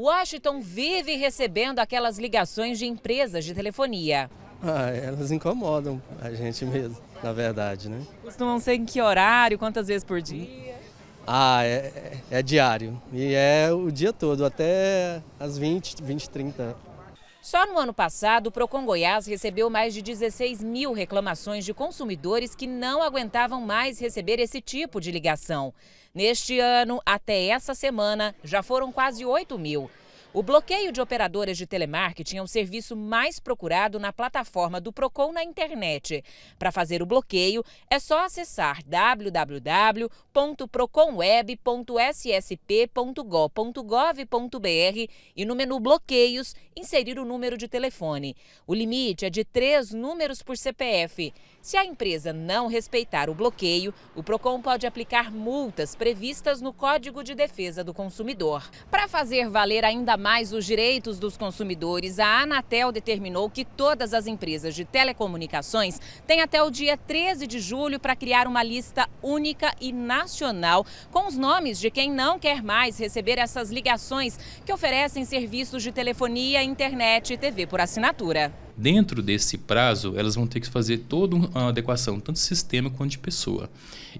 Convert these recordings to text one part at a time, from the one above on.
Washington vive recebendo aquelas ligações de empresas de telefonia. Ah, elas incomodam a gente mesmo, na verdade, né? Costumam ser em que horário, quantas vezes por dia? Ah, é, é, é diário. E é o dia todo, até as 20, 20, 30 só no ano passado, o Procon Goiás recebeu mais de 16 mil reclamações de consumidores que não aguentavam mais receber esse tipo de ligação. Neste ano, até essa semana, já foram quase 8 mil. O bloqueio de operadoras de telemarketing é o serviço mais procurado na plataforma do Procon na internet. Para fazer o bloqueio, é só acessar www.proconweb.ssp.gov.br e no menu Bloqueios inserir o número de telefone. O limite é de três números por CPF. Se a empresa não respeitar o bloqueio, o PROCON pode aplicar multas previstas no Código de Defesa do Consumidor. Para fazer valer ainda mais os direitos dos consumidores, a Anatel determinou que todas as empresas de telecomunicações têm até o dia 13 de julho para criar uma lista única e nacional com os nomes de quem não quer mais receber essas ligações que oferecem serviços de telefonia internet e TV por assinatura. Dentro desse prazo, elas vão ter que fazer toda uma adequação, tanto de sistema quanto de pessoa.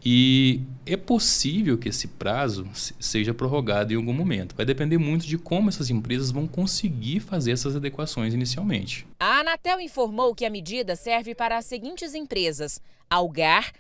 E é possível que esse prazo seja prorrogado em algum momento. Vai depender muito de como essas empresas vão conseguir fazer essas adequações inicialmente. A Anatel informou que a medida serve para as seguintes empresas: Algar,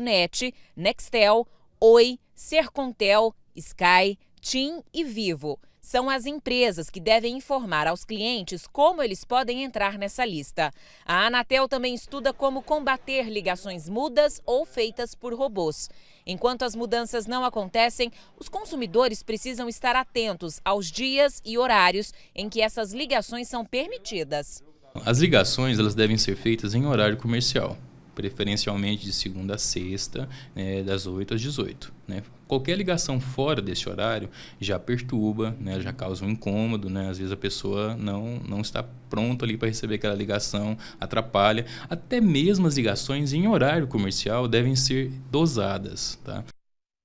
Net, Nextel, Oi, Sercontel, Sky, TIM e Vivo. São as empresas que devem informar aos clientes como eles podem entrar nessa lista. A Anatel também estuda como combater ligações mudas ou feitas por robôs. Enquanto as mudanças não acontecem, os consumidores precisam estar atentos aos dias e horários em que essas ligações são permitidas. As ligações elas devem ser feitas em horário comercial preferencialmente de segunda a sexta, né, das 8 às 18. Né? Qualquer ligação fora desse horário já perturba, né, já causa um incômodo, né? às vezes a pessoa não, não está pronta ali para receber aquela ligação, atrapalha. Até mesmo as ligações em horário comercial devem ser dosadas. Tá?